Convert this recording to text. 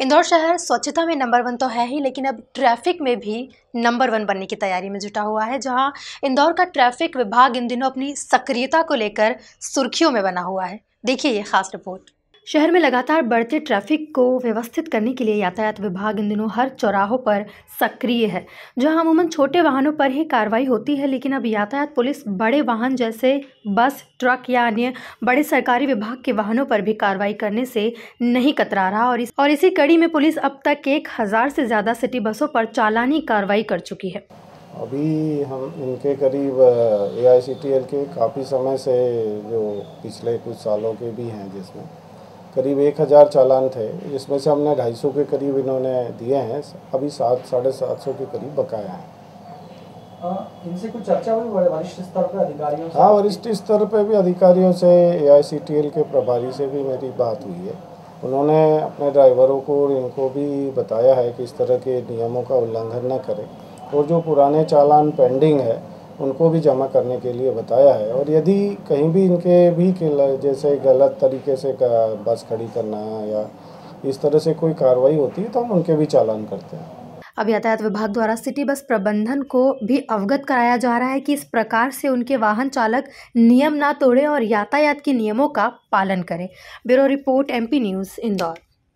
इंदौर शहर स्वच्छता में नंबर वन तो है ही लेकिन अब ट्रैफिक में भी नंबर वन बनने की तैयारी में जुटा हुआ है जहां इंदौर का ट्रैफिक विभाग इन दिनों अपनी सक्रियता को लेकर सुर्खियों में बना हुआ है देखिए ये खास रिपोर्ट शहर में लगातार बढ़ते ट्रैफिक को व्यवस्थित करने के लिए यातायात विभाग इन दिनों हर चौराहों पर सक्रिय है जहां अमूमन छोटे वाहनों पर ही कार्रवाई होती है लेकिन अब यातायात पुलिस बड़े वाहन जैसे बस ट्रक या अन्य बड़े सरकारी विभाग के वाहनों पर भी कार्रवाई करने से नहीं कतरा रहा और इस और इसी कड़ी में पुलिस अब तक एक हज़ार से ज़्यादा सिटी बसों पर चालानी कार्रवाई कर चुकी है अभी हम इनके करीब ए के काफ़ी समय से जो पिछले कुछ सालों के भी हैं जिसमें करीब एक हज़ार चालान थे जिसमें से हमने ढाई सौ के करीब इन्होंने दिए हैं अभी सात साढ़े सात सौ के करीब बकाया है हाँ वरिष्ठ स्तर पर हाँ, भी अधिकारियों से ए आई के प्रभारी से भी मेरी बात हुई है उन्होंने अपने ड्राइवरों को और इनको भी बताया है कि इस तरह के नियमों का उल्लंघन न करें और जो पुराने चालान पेंडिंग है उनको भी जमा करने के लिए बताया है और यदि कहीं भी इनके भी जैसे गलत तरीके से बस खड़ी करना या इस तरह से कोई कार्रवाई होती है तो हम उनके भी चालान करते हैं अब यातायात विभाग द्वारा सिटी बस प्रबंधन को भी अवगत कराया जा रहा है कि इस प्रकार से उनके वाहन चालक नियम ना तोड़े और यातायात के नियमों का पालन करें bureau report MP news Indore